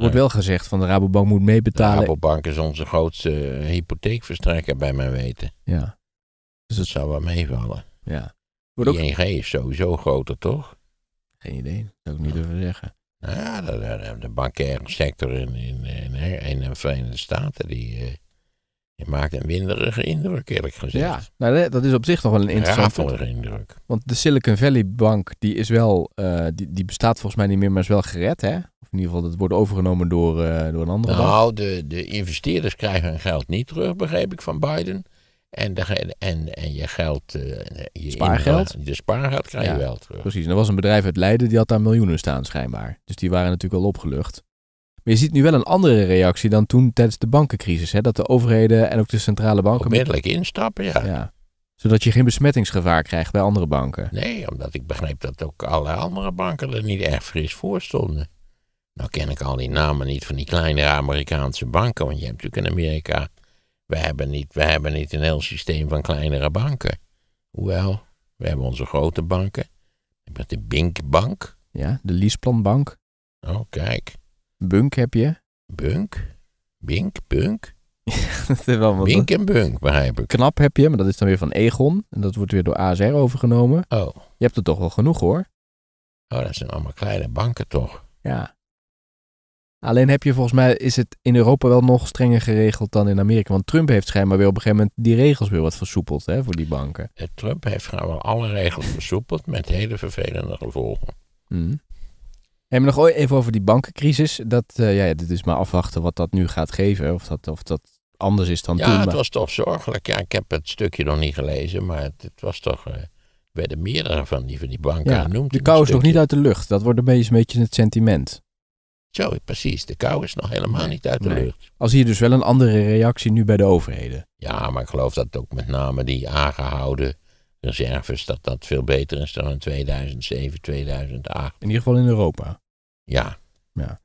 wordt wel gezegd van de Rabobank moet meebetalen. De Rabobank is onze grootste eh, hypotheekverstrekker bij mijn weten. Ja. Dus dat zou wel meevallen. Ja. Wordt ING ook... is sowieso groter, toch? Geen idee. Dat zou ik niet durven zeggen. Nou ja, de, de, de bankaire sector in, in, in de Verenigde Staten, die... Eh, je maakt een winderige indruk, eerlijk gezegd. Ja, nou, dat is op zich nog wel een interessante... indruk. Want de Silicon Valley Bank, die is wel... Eh, die, die bestaat volgens mij niet meer, maar is wel gered, hè? Of in ieder geval, dat wordt overgenomen door, eh, door een andere nou, bank. Nou, de, de investeerders krijgen hun geld niet terug, begreep ik, van Biden. En, de, en, en je geld... Uh, je spaargeld? In, de spaargeld krijg je wel terug. Precies, en er was een bedrijf uit Leiden, die had daar miljoenen staan schijnbaar. Dus die waren natuurlijk al opgelucht je ziet nu wel een andere reactie dan toen tijdens de bankencrisis. Hè? Dat de overheden en ook de centrale banken... Onmiddellijk instappen, ja. ja. Zodat je geen besmettingsgevaar krijgt bij andere banken. Nee, omdat ik begreep dat ook alle andere banken er niet erg fris voor stonden. Nou ken ik al die namen niet van die kleinere Amerikaanse banken, want je hebt natuurlijk in Amerika... We hebben niet, we hebben niet een heel systeem van kleinere banken. Hoewel, we hebben onze grote banken. Met de Binkbank. Ja, de Leaseplanbank. Oh, kijk. Bunk heb je. Bunk? Bink? Bunk? dat Bink en Bunk, begrijp ik. Knap heb je, maar dat is dan weer van Egon. En dat wordt weer door ASR overgenomen. Oh. Je hebt er toch wel genoeg hoor. Oh, dat zijn allemaal kleine banken toch? Ja. Alleen heb je volgens mij, is het in Europa wel nog strenger geregeld dan in Amerika. Want Trump heeft schijnbaar weer op een gegeven moment die regels weer wat versoepeld hè, voor die banken. Eh, Trump heeft wel alle regels versoepeld met hele vervelende gevolgen. Mm. Hey, we nog even over die bankencrisis. Dat, eh, ja, dit is maar afwachten wat dat nu gaat geven. Of dat, of dat anders is dan ja, toen. Ja, het was toch zorgelijk. Ja, ik heb het stukje nog niet gelezen, maar het, het was toch... bij eh, de meerdere van die, van die banken ja, genoemd. De kou is nog niet uit de lucht. Dat wordt een beetje, een beetje het sentiment. Zo, precies. De kou is nog helemaal niet uit de lucht. Als hier dus wel een andere reactie nu bij de overheden. Ja, maar ik geloof dat ook met name die aangehouden reserves dat dat veel beter is dan in 2007, 2008. In ieder geval in Europa. Ja. ja.